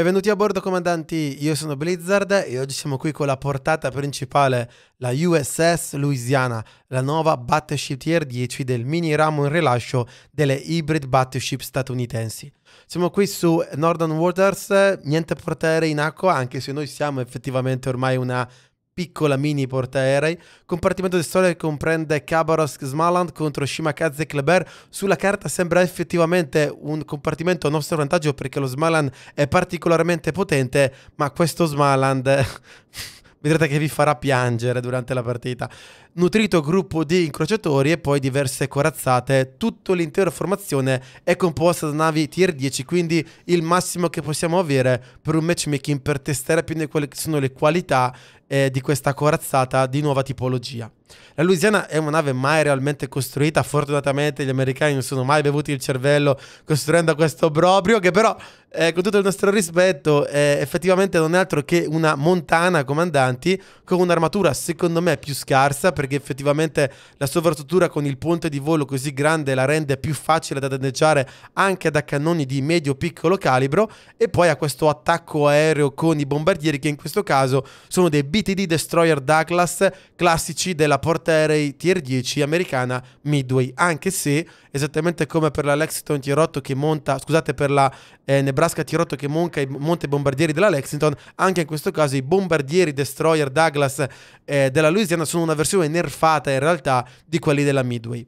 Benvenuti a bordo comandanti, io sono Blizzard e oggi siamo qui con la portata principale, la USS Louisiana, la nuova battleship Tier 10 del mini ramo in rilascio delle hybrid battleship statunitensi. Siamo qui su Northern Waters, niente portare in acqua anche se noi siamo effettivamente ormai una piccola mini portaerei. Compartimento di storia che comprende Khabarovsk, Smaland contro Shimakaze e Kleber. Sulla carta sembra effettivamente un compartimento a nostro vantaggio perché lo Smaland è particolarmente potente, ma questo Smaland vedrete che vi farà piangere durante la partita. Nutrito gruppo di incrociatori e poi diverse corazzate, tutta l'intera formazione è composta da navi tier 10, quindi il massimo che possiamo avere per un matchmaking per testare più quelle che sono le qualità eh, di questa corazzata di nuova tipologia. La Louisiana è una nave mai realmente costruita, fortunatamente gli americani non sono mai bevuti il cervello costruendo questo proprio, che però eh, con tutto il nostro rispetto eh, effettivamente non è altro che una montana comandanti con un'armatura secondo me più scarsa perché effettivamente la sovrastruttura con il ponte di volo così grande la rende più facile da danneggiare anche da cannoni di medio-piccolo calibro e poi ha questo attacco aereo con i bombardieri che in questo caso sono dei BTD Destroyer Douglas classici della porterei tier 10 americana Midway, anche se esattamente come per la Lexington tier 8 che monta, scusate, per la eh, Nebraska tier 8 che monta, monta i bombardieri della Lexington, anche in questo caso i bombardieri destroyer Douglas eh, della Louisiana sono una versione nerfata in realtà di quelli della Midway.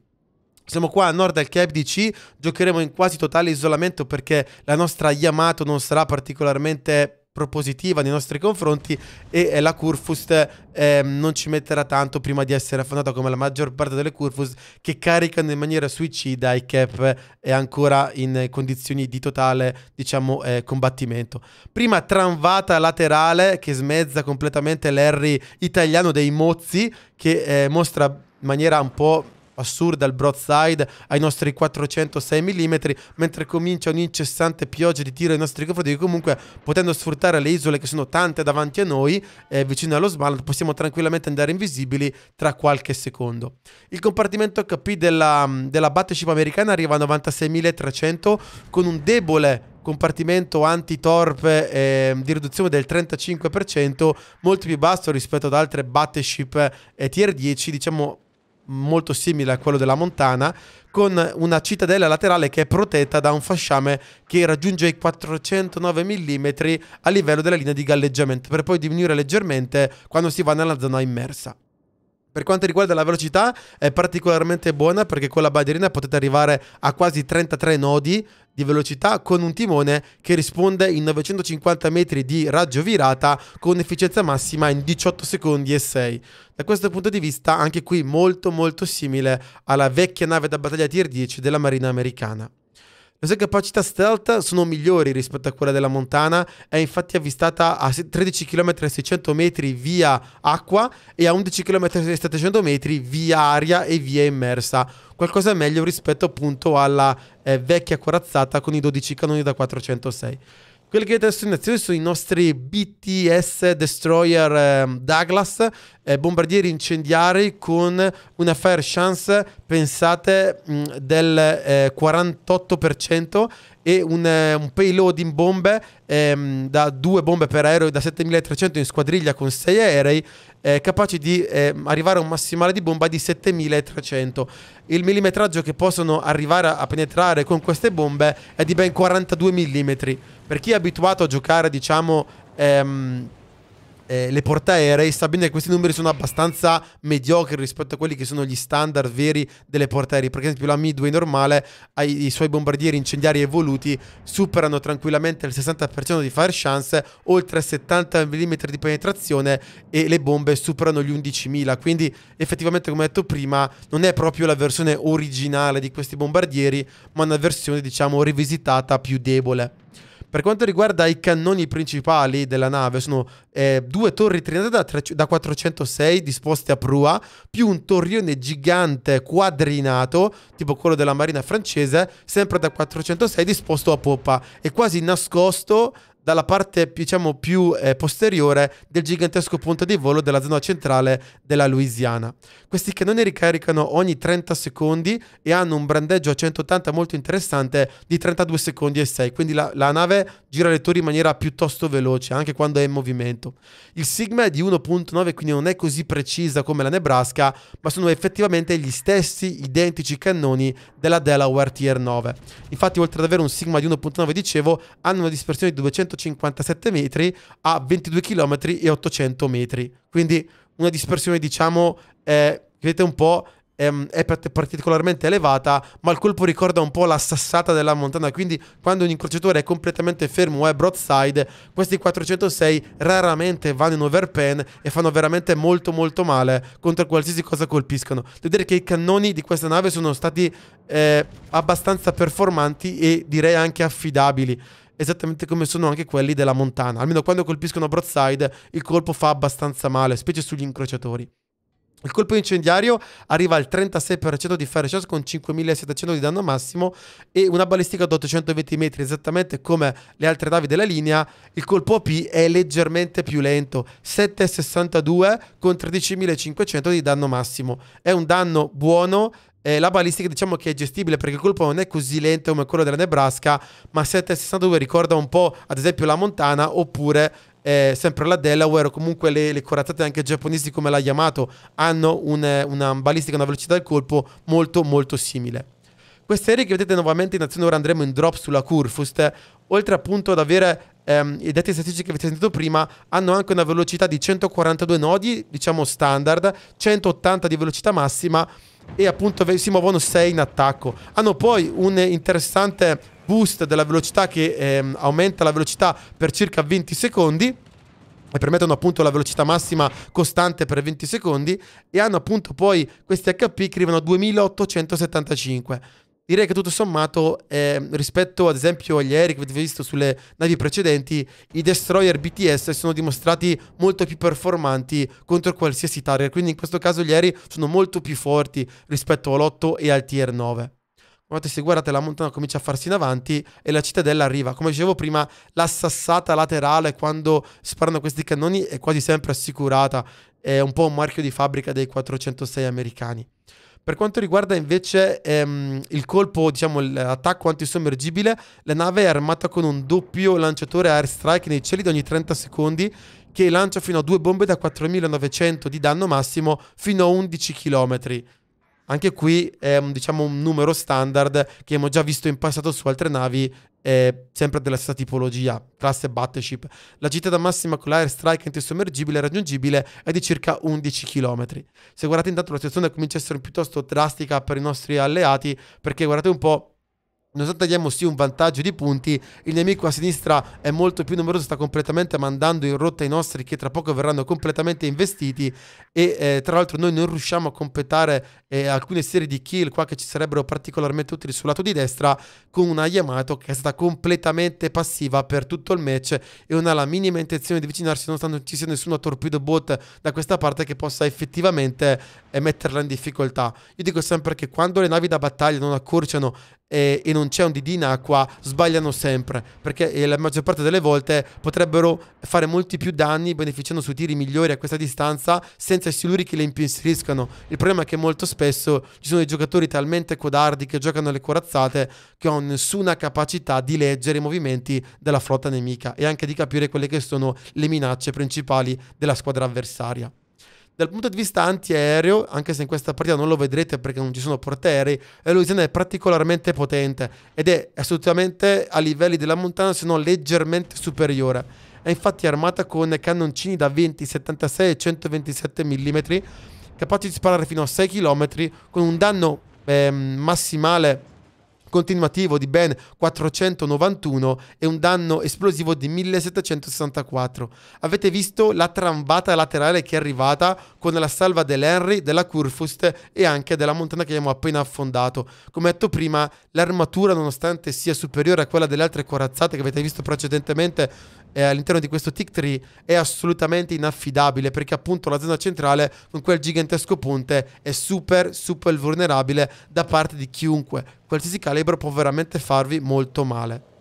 Siamo qua a nord del Cap DC, giocheremo in quasi totale isolamento perché la nostra Yamato non sarà particolarmente propositiva nei nostri confronti e la Curfus eh, non ci metterà tanto prima di essere affondata come la maggior parte delle Curfus che caricano in maniera suicida i cap e ancora in condizioni di totale diciamo eh, combattimento prima tramvata laterale che smezza completamente l'Harry italiano dei Mozzi che eh, mostra in maniera un po' assurda al broadside ai nostri 406 mm, mentre comincia un'incessante pioggia di tiro ai nostri confronti, comunque potendo sfruttare le isole che sono tante davanti a noi, eh, vicino allo smalto, possiamo tranquillamente andare invisibili tra qualche secondo. Il compartimento HP della, mm, della battleship americana arriva a 96.300 con un debole compartimento antitorpe eh, di riduzione del 35%, molto più basso rispetto ad altre battleship eh, tier 10, diciamo molto simile a quello della Montana, con una cittadella laterale che è protetta da un fasciame che raggiunge i 409 mm a livello della linea di galleggiamento, per poi diminuire leggermente quando si va nella zona immersa. Per quanto riguarda la velocità è particolarmente buona perché con la bandierina potete arrivare a quasi 33 nodi di velocità con un timone che risponde in 950 metri di raggio virata con efficienza massima in 18 secondi e 6. Da questo punto di vista anche qui molto molto simile alla vecchia nave da battaglia Tier 10 della Marina americana. Le sue capacità stealth sono migliori rispetto a quelle della Montana, è infatti avvistata a 13 km 600 metri via acqua e a 11 km 700 metri via aria e via immersa, qualcosa meglio rispetto appunto alla eh, vecchia corazzata con i 12 cannoni da 406 quelli che adesso in azione sono i nostri BTS Destroyer eh, Douglas, eh, bombardieri incendiari con una fire chance, pensate, mh, mm, del eh, 48% e un, eh, un, payload in bombe ehm, da 2 bombe per aereo da 7300 in squadriglia con 6 aerei eh, capaci di eh, arrivare a un massimale di bomba di 7300 il millimetraggio che possono arrivare a penetrare con queste bombe è di ben 42 mm per chi è abituato a giocare, diciamo, ehm, eh, le portaerei, sta bene che questi numeri sono abbastanza mediocri rispetto a quelli che sono gli standard veri delle portaerei. Per esempio, la Mi-2 normale, ai, i suoi bombardieri incendiari evoluti superano tranquillamente il 60% di fire chance, oltre 70 mm di penetrazione e le bombe superano gli 11.000. Quindi, effettivamente, come detto prima, non è proprio la versione originale di questi bombardieri, ma una versione, diciamo, rivisitata più debole. Per quanto riguarda i cannoni principali della nave, sono eh, due torri trinate da, tre, da 406 disposte a prua, più un torrione gigante quadrinato, tipo quello della marina francese, sempre da 406 disposto a poppa e quasi nascosto dalla parte diciamo, più eh, posteriore del gigantesco punto di volo della zona centrale della Louisiana. Questi cannoni ricaricano ogni 30 secondi e hanno un brandeggio a 180 molto interessante di 32 secondi e 6, quindi la, la nave gira le torri in maniera piuttosto veloce anche quando è in movimento. Il Sigma è di 1.9 quindi non è così precisa come la Nebraska, ma sono effettivamente gli stessi identici cannoni della Delaware Tier 9. Infatti oltre ad avere un Sigma di 1.9 dicevo, hanno una dispersione di 200 157 metri a 22 km e 800 metri. Quindi una dispersione, diciamo, eh, vedete un po', è particolarmente elevata, ma il colpo ricorda un po' la sassata della montagna. Quindi quando un incrociatore è completamente fermo o è broadside, questi 406 raramente vanno in overpan e fanno veramente molto molto male contro qualsiasi cosa colpiscono. Devo dire che i cannoni di questa nave sono stati eh, abbastanza performanti e direi anche affidabili esattamente come sono anche quelli della Montana. Almeno quando colpiscono broadside il colpo fa abbastanza male, specie sugli incrociatori. Il colpo incendiario arriva al 36% di fire shot con 5.700 di danno massimo e una balistica da 820 metri, esattamente come le altre navi della linea. Il colpo AP è leggermente più lento, 7,62 con 13.500 di danno massimo. È un danno buono eh, la balistica diciamo che è gestibile perché il colpo non è così lento come quello della Nebraska, ma 762 ricorda un po' ad esempio la Montana oppure eh, sempre la Delaware o comunque le, le, corazzate anche giapponesi come la Yamato hanno un, eh, una balistica, una velocità del colpo molto molto simile. Queste serie che vedete nuovamente in azione ora andremo in drop sulla Curfust, oltre appunto ad avere ehm, i dati statistici che avete sentito prima, hanno anche una velocità di 142 nodi, diciamo standard, 180 di velocità massima e appunto si muovono 6 in attacco. Hanno ah, poi un interessante boost della velocità che ehm, aumenta la velocità per circa 20 secondi e permettono appunto la velocità massima costante per 20 secondi e hanno appunto poi questi HP che arrivano a 2875 direi che tutto sommato, eh, rispetto ad esempio agli aerei che avete visto sulle navi precedenti, i destroyer BTS sono dimostrati molto più performanti contro qualsiasi target, quindi in questo caso gli aerei sono molto più forti rispetto all'8 e al tier 9. Guardate, se guardate la montagna comincia a farsi in avanti e la cittadella arriva. Come dicevo prima, la sassata laterale quando sparano questi cannoni è quasi sempre assicurata. È un po' un marchio di fabbrica dei 406 americani. Per quanto riguarda invece ehm, il colpo, diciamo l'attacco antisommergibile, la nave è armata con un doppio lanciatore airstrike nei cieli di ogni 30 secondi che lancia fino a due bombe da 4900 di danno massimo fino a 11 km. Anche qui è un, diciamo, un numero standard che abbiamo già visto in passato su altre navi, eh, sempre della stessa tipologia, classe battleship. La gita da massima con l'airstrike antisommergibile raggiungibile è di circa 11 km. Se guardate intanto la situazione comincia a essere piuttosto drastica per i nostri alleati, perché guardate un po' nonostante abbiamo sì un vantaggio di punti, il nemico a sinistra è molto più numeroso, sta completamente mandando in rotta i nostri che tra poco verranno completamente investiti e eh, tra l'altro noi non riusciamo a completare eh, alcune serie di kill qua che ci sarebbero particolarmente utili sul lato di destra con una Yamato che è stata completamente passiva per tutto il match e non ha la minima intenzione di avvicinarsi nonostante non ci sia nessuno torpedo bot da questa parte che possa effettivamente eh, metterla in difficoltà. Io dico sempre che quando le navi da battaglia non accorciano eh, e non non c'è un DD in acqua sbagliano sempre, perché eh, la maggior parte delle volte potrebbero fare molti più danni beneficiando su tiri migliori a questa distanza senza i siluri che le impinseriscano. Il problema è che molto spesso ci sono dei giocatori talmente codardi che giocano alle corazzate che hanno nessuna capacità di leggere i movimenti della flotta nemica e anche di capire quelle che sono le minacce principali della squadra avversaria. Dal punto di vista antiaereo, anche se in questa partita non lo vedrete perché non ci sono portaerei, eh, la è particolarmente potente ed è assolutamente a livelli della montagna se non leggermente superiore. È infatti armata con cannoncini da 20, 76 e 127 mm, capaci di sparare fino a 6 km con un danno eh, massimale continuativo di ben 491 e un danno esplosivo di 1764. Avete visto la trambata laterale che è arrivata con la salva dell'Henry, della Kurfust e anche della montagna che abbiamo appena affondato. Come detto prima, l'armatura nonostante sia superiore a quella delle altre corazzate che avete visto precedentemente eh, all'interno di questo tick tree è assolutamente inaffidabile perché appunto la zona centrale con quel gigantesco ponte è super super vulnerabile da parte di chiunque. Qualsiasi calibro può veramente farvi molto male.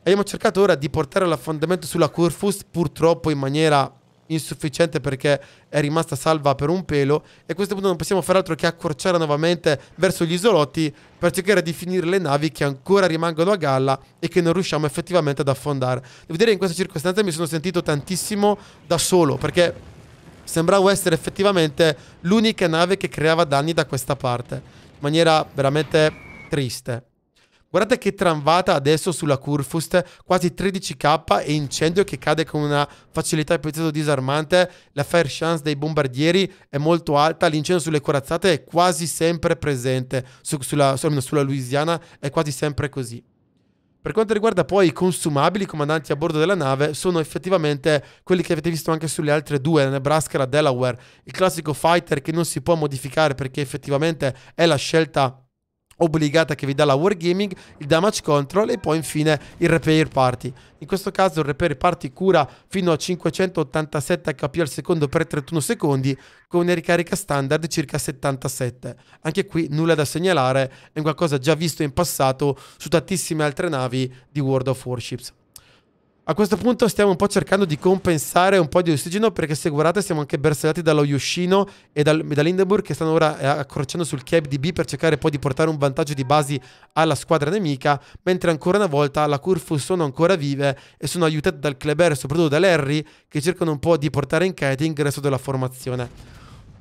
Abbiamo cercato ora di portare l'affondamento sulla Curfus purtroppo in maniera insufficiente perché è rimasta salva per un pelo e a questo punto non possiamo fare altro che accorciare nuovamente verso gli isolotti per cercare di finire le navi che ancora rimangono a galla e che non riusciamo effettivamente ad affondare. Devo dire che in questa circostanza mi sono sentito tantissimo da solo perché sembravo essere effettivamente l'unica nave che creava danni da questa parte in maniera veramente triste. Guardate che tramvata adesso sulla Kurfust, quasi 13k e incendio che cade con una facilità e prezzo disarmante, la fair chance dei bombardieri è molto alta, l'incendio sulle corazzate è quasi sempre presente, su, sulla, su, sulla Louisiana è quasi sempre così. Per quanto riguarda poi i consumabili comandanti a bordo della nave, sono effettivamente quelli che avete visto anche sulle altre due, la Nebraska e la Delaware, il classico fighter che non si può modificare perché effettivamente è la scelta obbligata che vi dà la Wargaming, il damage control e poi infine il repair party. In questo caso il repair party cura fino a 587 HP al secondo per 31 secondi con una ricarica standard circa 77. Anche qui nulla da segnalare, è qualcosa già visto in passato su tantissime altre navi di World of Warships. A questo punto stiamo un po' cercando di compensare un po' di ossigeno perché se guardate siamo anche bersagliati dallo Yoshino e, dal, e dall'Indeburg che stanno ora eh, accrociando sul cap di B per cercare poi di portare un vantaggio di basi alla squadra nemica, mentre ancora una volta la Curfus sono ancora vive e sono aiutate dal Kleber e soprattutto da Larry che cercano un po' di portare in catering il resto della formazione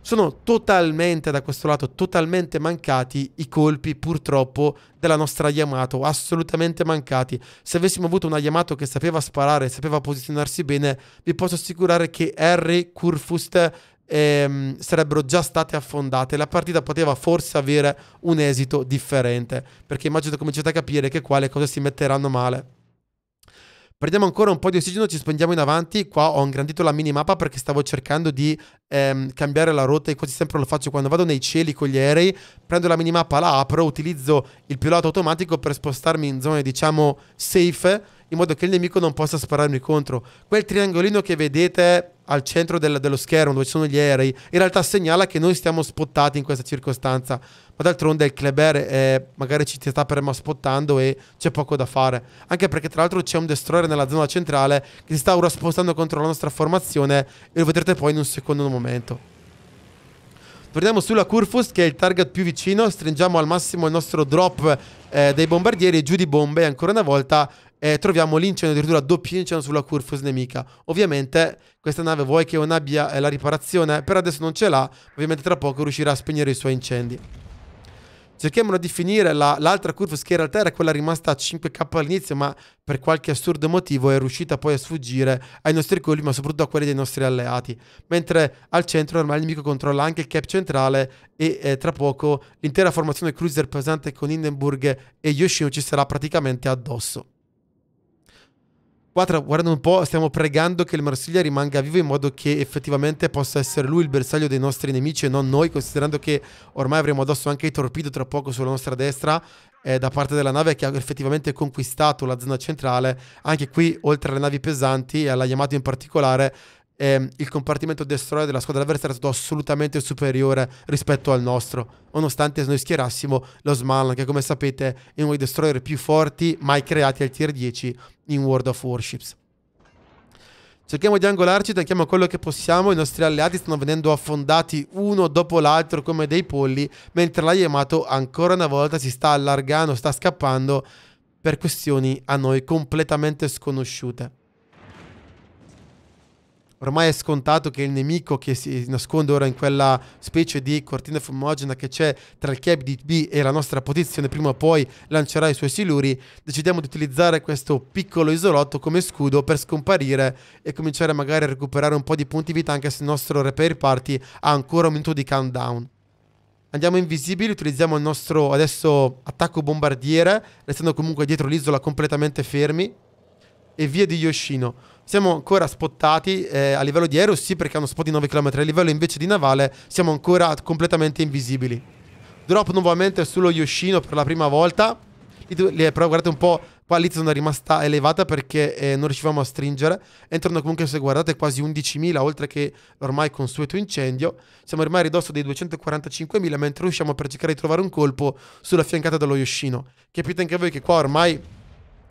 sono totalmente da questo lato, totalmente mancati i colpi purtroppo della nostra Yamato, assolutamente mancati. Se avessimo avuto una Yamato che sapeva sparare, sapeva posizionarsi bene, vi posso assicurare che Harry, Kurfust Ehm, sarebbero già state affondate. La partita poteva forse avere un esito differente, perché immagino che cominciate a capire che qua le cose si metteranno male. Prendiamo ancora un po' di ossigeno, ci spendiamo in avanti. Qua ho ingrandito la minimappa perché stavo cercando di ehm, cambiare la rotta e quasi sempre lo faccio quando vado nei cieli con gli aerei. Prendo la minimappa, la apro, utilizzo il pilota automatico per spostarmi in zone diciamo safe in modo che il nemico non possa spararmi contro. Quel triangolino che vedete al centro del, dello schermo dove ci sono gli aerei, in realtà segnala che noi stiamo spottati in questa circostanza. Ma d'altronde il Kleber eh, magari ci sta per spottando e c'è poco da fare. Anche perché tra l'altro c'è un destroyer nella zona centrale che si sta ora spostando contro la nostra formazione e lo vedrete poi in un secondo momento. Torniamo sulla Kurfus che è il target più vicino, stringiamo al massimo il nostro drop eh, dei bombardieri giù di bombe ancora una volta eh, troviamo l'incendio, addirittura doppio incendio sulla Curfus nemica. Ovviamente questa nave vuoi che non abbia eh, la riparazione, per adesso non ce l'ha, ovviamente tra poco riuscirà a spegnere i suoi incendi. Cerchiamo di finire l'altra la, Curfus che in realtà era quella rimasta a 5k all'inizio, ma per qualche assurdo motivo è riuscita poi a sfuggire ai nostri colli, ma soprattutto a quelli dei nostri alleati. Mentre al centro ormai il nemico controlla anche il cap centrale e eh, tra poco l'intera formazione cruiser pesante con Hindenburg e Yoshino ci sarà praticamente addosso guarda, guardano un po', stiamo pregando che il Marsiglia rimanga vivo in modo che effettivamente possa essere lui il bersaglio dei nostri nemici e non noi, considerando che ormai avremo addosso anche i torpedo tra poco sulla nostra destra eh, da parte della nave che ha effettivamente conquistato la zona centrale. Anche qui, oltre alle navi pesanti e alla Yamato in particolare, eh, il compartimento destroyer della squadra avversaria è stato assolutamente superiore rispetto al nostro, nonostante noi schierassimo lo Smallan, che come sapete è uno dei destroyer più forti mai creati al tier 10 in World of Warships. Cerchiamo di angolarci, tentiamo quello che possiamo, i nostri alleati stanno venendo affondati uno dopo l'altro come dei polli, mentre la Yamato ancora una volta si sta allargando, sta scappando per questioni a noi completamente sconosciute ormai è scontato che il nemico che si nasconde ora in quella specie di cortina fumogena che c'è tra il cab di B e la nostra posizione prima o poi lancerà i suoi siluri, decidiamo di utilizzare questo piccolo isolotto come scudo per scomparire e cominciare magari a recuperare un po' di punti vita anche se il nostro repair party ha ancora un minuto di countdown. Andiamo invisibili, utilizziamo il nostro adesso attacco bombardiere, restando comunque dietro l'isola completamente fermi e via di Yoshino. Siamo ancora spottati eh, a livello di aereo, sì, perché hanno spot di 9 km, a livello invece di navale siamo ancora completamente invisibili. Drop nuovamente sullo Yoshino per la prima volta. Eh, però guardate un po', qua l'Izona è rimasta elevata perché eh, non riuscivamo a stringere. Entrano comunque, se guardate, quasi 11.000, oltre che ormai consueto incendio. Siamo ormai a ridosso dei 245.000, mentre usciamo per cercare di trovare un colpo sulla fiancata dello Yoshino. Capite anche voi che qua ormai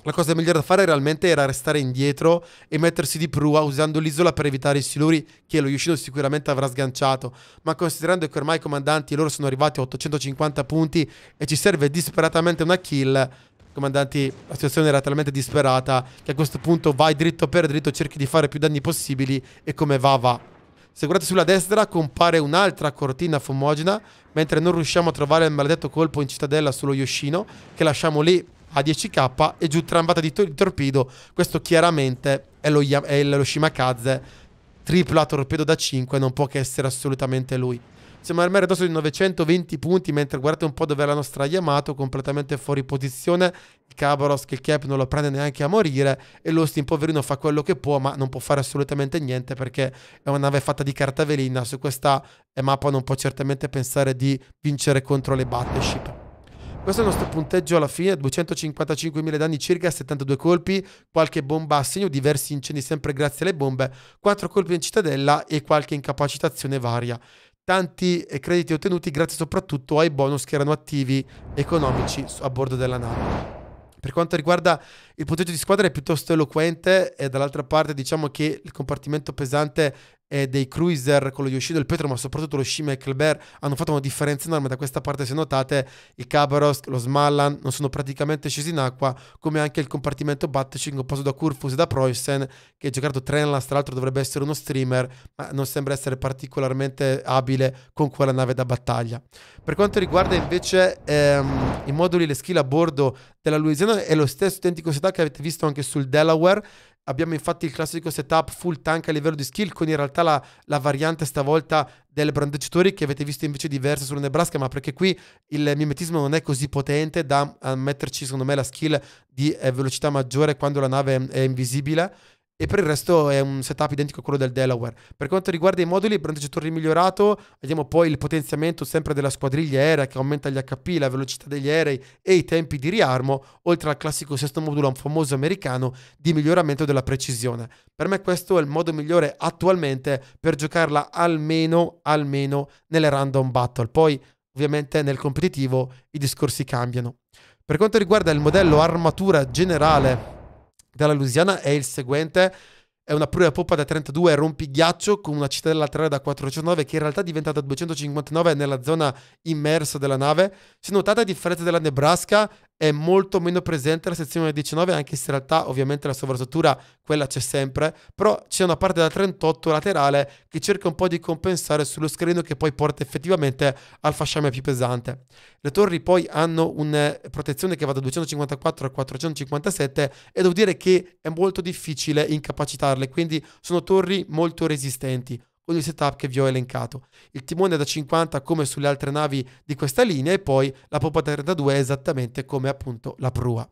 la cosa migliore da fare realmente era restare indietro e mettersi di prua usando l'isola per evitare i siluri che lo Yoshino sicuramente avrà sganciato, ma considerando che ormai i comandanti loro sono arrivati a 850 punti e ci serve disperatamente una kill, comandanti, la situazione era talmente disperata che a questo punto vai dritto per dritto, cerchi di fare più danni possibili e come va va. Se guardate sulla destra compare un'altra cortina fumogena, mentre non riusciamo a trovare il maledetto colpo in cittadella sullo Yoshino, che lasciamo lì a 10k e giù trambata di, to- di torpedo. Questo chiaramente è lo, è lo Shimakaze, tripla torpedo da 5, non può che essere assolutamente lui. Siamo al mare addosso di 920 punti, mentre guardate un po' dove è la nostra Yamato, completamente fuori posizione. Il Kabaros che il Cap non lo prende neanche a morire e l'Austin poverino fa quello che può, ma non può fare assolutamente niente perché è una nave fatta di carta velina. Su questa eh, mappa non può certamente pensare di vincere contro le battleship. Questo è il nostro punteggio alla fine, 255.000 danni circa, 72 colpi, qualche bomba a segno, diversi incendi sempre grazie alle bombe, 4 colpi in cittadella e qualche incapacitazione varia. Tanti eh, crediti ottenuti grazie soprattutto ai bonus che erano attivi economici a bordo della nave. Per quanto riguarda il punteggio di squadra è piuttosto eloquente e dall'altra parte diciamo che il compartimento pesante e dei cruiser con lo Yoshido e il Petro, ma soprattutto lo Shima e Kleber hanno fatto una differenza enorme. Da questa parte, se notate, il Kabarosk, lo Smallan non sono praticamente scesi in acqua, come anche il compartimento Battaching composto da Kurfus e da Preussen, che ha giocato Trenlas, tra l'altro dovrebbe essere uno streamer, ma non sembra essere particolarmente abile con quella nave da battaglia. Per quanto riguarda invece ehm, i moduli le skill a bordo della Louisiana, è lo stesso identico setup che avete visto anche sul Delaware, Abbiamo infatti il classico setup full tank a livello di skill, con in realtà la, la variante stavolta delle brandeggiatori che avete visto invece diversa sulla Nebraska, ma perché qui il mimetismo non è così potente da eh, metterci secondo me la skill di eh, velocità maggiore quando la nave è invisibile e per il resto è un setup identico a quello del Delaware. Per quanto riguarda i moduli, il progettori migliorato, vediamo poi il potenziamento sempre della squadriglia aerea che aumenta gli HP, la velocità degli aerei e i tempi di riarmo, oltre al classico sesto modulo un famoso americano di miglioramento della precisione. Per me questo è il modo migliore attualmente per giocarla almeno, almeno nelle random battle. Poi ovviamente nel competitivo i discorsi cambiano. Per quanto riguarda il modello armatura generale della Louisiana è il seguente. È una prua poppa da 32 rompighiaccio con una cittadella laterale da 409 che in realtà è diventata 259 nella zona immersa della nave. Si notata a differenza della Nebraska è molto meno presente la sezione 19, anche se in realtà ovviamente la sovrastruttura quella c'è sempre, però c'è una parte da 38 laterale che cerca un po' di compensare sullo screen che poi porta effettivamente al fasciame più pesante. Le torri poi hanno una eh, protezione che va da 254 a 457 e devo dire che è molto difficile incapacitarle, quindi sono torri molto resistenti con il setup che vi ho elencato. Il timone è da 50 come sulle altre navi di questa linea e poi la poppa 32 è esattamente come appunto la prua.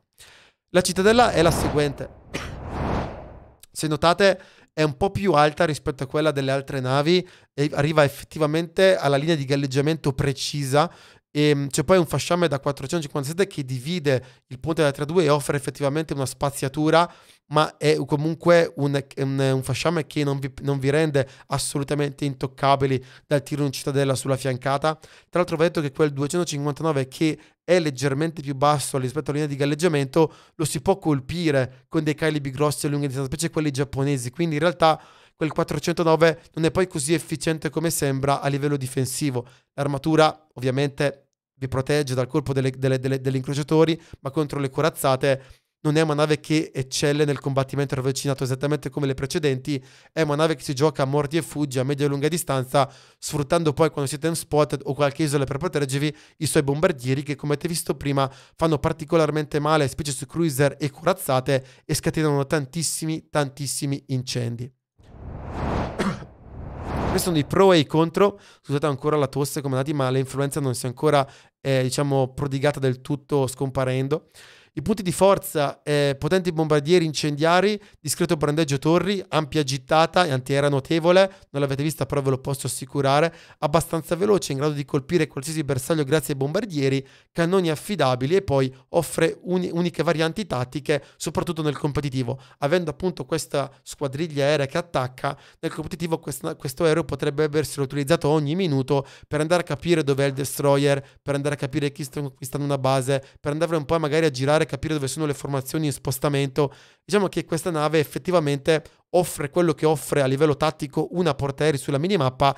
La cittadella è la seguente. Se notate è un po' più alta rispetto a quella delle altre navi e arriva effettivamente alla linea di galleggiamento precisa e ehm, c'è poi un fasciame da 457 che divide il ponte da 3 a 2 e offre effettivamente una spaziatura, ma è comunque un, un, un fasciame che non vi, non vi, rende assolutamente intoccabili dal tiro in cittadella sulla fiancata. Tra l'altro, va detto che quel 259 che è leggermente più basso rispetto alla linea di galleggiamento lo si può colpire con dei calibri grossi a lunga distanza, specie quelli giapponesi. Quindi in realtà quel 409 non è poi così efficiente come sembra a livello difensivo. L'armatura ovviamente vi protegge dal colpo delle, delle, delle, degli incrociatori, ma contro le corazzate non è una nave che eccelle nel combattimento ravvicinato esattamente come le precedenti, è una nave che si gioca a morti e fuggi a media e lunga distanza, sfruttando poi quando siete in spot o qualche isola per proteggervi i suoi bombardieri che come avete visto prima fanno particolarmente male, specie su cruiser e corazzate e scatenano tantissimi tantissimi incendi. Questi sono i pro e i contro. Scusate ancora la tosse, come andati, ma le non si è ancora eh, diciamo, prodigata del tutto scomparendo. I punti di forza, eh, potenti bombardieri incendiari, discreto brandeggio torri, ampia gittata e antiera notevole, non l'avete vista però ve lo posso assicurare, abbastanza veloce, in grado di colpire qualsiasi bersaglio grazie ai bombardieri, cannoni affidabili e poi offre uni- uniche varianti tattiche, soprattutto nel competitivo. Avendo appunto questa squadriglia aerea che attacca, nel competitivo quest- questo aereo potrebbe essere utilizzato ogni minuto per andare a capire dov'è il destroyer, per andare a andare a capire chi sta acquistando una base, per andare un po' magari a girare e capire dove sono le formazioni in spostamento. Diciamo che questa nave effettivamente offre quello che offre a livello tattico una portaerei sulla minimappa,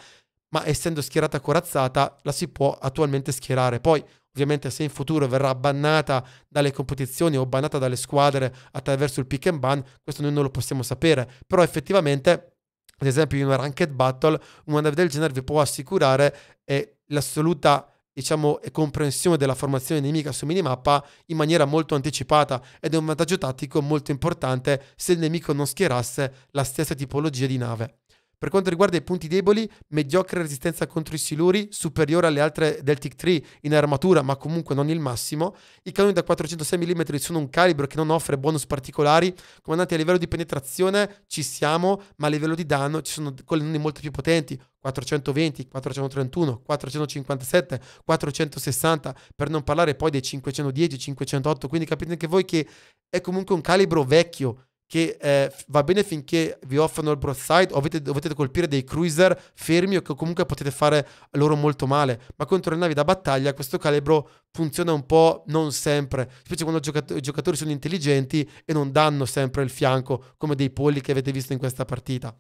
ma essendo schierata corazzata la si può attualmente schierare. Poi ovviamente se in futuro verrà bannata dalle competizioni o bannata dalle squadre attraverso il pick and ban, questo noi non lo possiamo sapere, però effettivamente ad esempio in una ranked battle una nave del genere vi può assicurare eh, l'assoluta diciamo, e comprensione della formazione nemica su minimappa in maniera molto anticipata ed è un vantaggio tattico molto importante se il nemico non schierasse la stessa tipologia di nave. Per quanto riguarda i punti deboli, mediocre resistenza contro i siluri, superiore alle altre del TIC-3 in armatura, ma comunque non il massimo. I canoni da 406 mm sono un calibro che non offre bonus particolari. Comandanti, a livello di penetrazione ci siamo, ma a livello di danno ci sono colonnine molto più potenti. 420, 431, 457, 460, per non parlare poi dei 510, 508, quindi capite anche voi che è comunque un calibro vecchio, che eh, va bene finché vi offrono il broadside o avete, dovete colpire dei cruiser fermi o che comunque potete fare loro molto male, ma contro le navi da battaglia questo calibro funziona un po' non sempre, specie quando i giocatori sono intelligenti e non danno sempre il fianco come dei polli che avete visto in questa partita.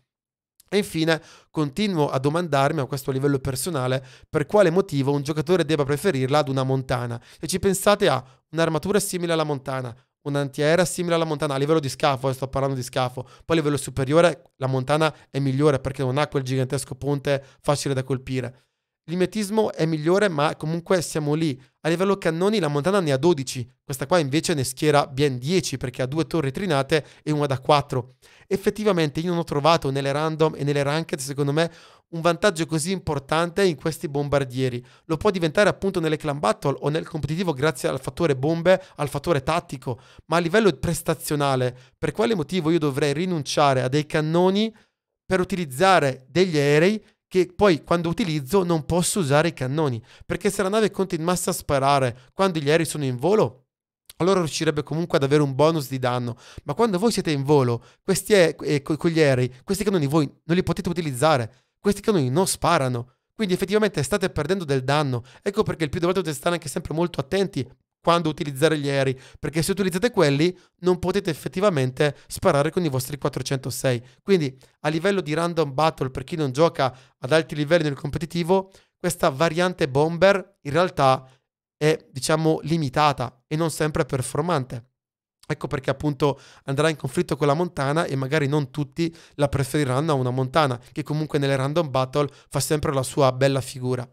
E infine continuo a domandarmi, a questo livello personale, per quale motivo un giocatore debba preferirla ad una montana. e ci pensate a un'armatura simile alla montana, un'antiaerea simile alla Montana a livello di scafo, eh, sto parlando di scafo, poi a livello superiore la Montana è migliore perché non ha quel gigantesco ponte facile da colpire. Il mimetismo è migliore, ma comunque siamo lì. A livello cannoni la montana ne ha 12, questa qua invece ne schiera ben 10 perché ha due torri trinate e una da 4. Effettivamente io non ho trovato nelle random e nelle ranked, secondo me, un vantaggio così importante in questi bombardieri. Lo può diventare appunto nelle clan battle o nel competitivo grazie al fattore bombe, al fattore tattico, ma a livello prestazionale, per quale motivo io dovrei rinunciare a dei cannoni per utilizzare degli aerei che poi quando utilizzo non posso usare i cannoni, perché se la nave continuasse a sparare quando gli aerei sono in volo, allora riuscirebbe comunque ad avere un bonus di danno, ma quando voi siete in volo questi e- eh, con gli aerei, questi cannoni voi non li potete utilizzare, questi cannoni non sparano, quindi effettivamente state perdendo del danno. Ecco perché il più dovete stare anche sempre molto attenti quando utilizzare gli aerei, perché se utilizzate quelli non potete effettivamente sparare con i vostri 406. Quindi a livello di random battle, per chi non gioca ad alti livelli nel competitivo, questa variante bomber in realtà è diciamo limitata e non sempre performante. Ecco perché appunto andrà in conflitto con la montana e magari non tutti la preferiranno a una montana, che comunque nelle random battle fa sempre la sua bella figura.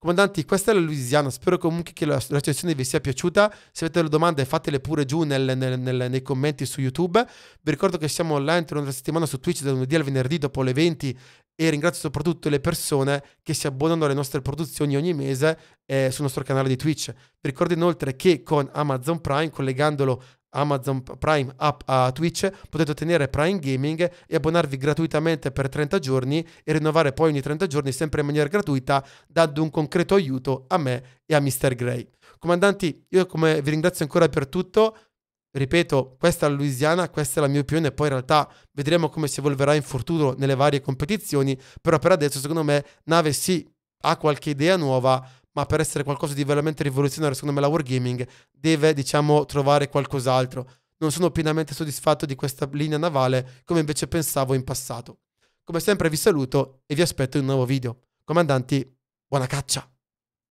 Comandanti, questa è la Louisiana, spero comunque che la, la situazione vi sia piaciuta, se avete delle domande fatele pure giù nel, nel, nel, nei commenti su YouTube, vi ricordo che siamo online tra una settimana su Twitch da lunedì al venerdì dopo le 20 e ringrazio soprattutto le persone che si abbonano alle nostre produzioni ogni mese eh, sul nostro canale di Twitch. Vi ricordo inoltre che con Amazon Prime, collegandolo Amazon Prime App a Twitch, potete ottenere Prime Gaming e abbonarvi gratuitamente per 30 giorni e rinnovare poi ogni 30 giorni sempre in maniera gratuita, dando un concreto aiuto a me e a Mr. Gray. Comandanti, io come vi ringrazio ancora per tutto. Ripeto, questa è la Louisiana, questa è la mia opinione, poi in realtà vedremo come si evolverà in futuro nelle varie competizioni, però per adesso secondo me Nave sì ha qualche idea nuova, ma per essere qualcosa di veramente rivoluzionario, secondo me la Wargaming deve, diciamo, trovare qualcos'altro. Non sono pienamente soddisfatto di questa linea navale come invece pensavo in passato. Come sempre vi saluto e vi aspetto in un nuovo video. Comandanti, buona caccia!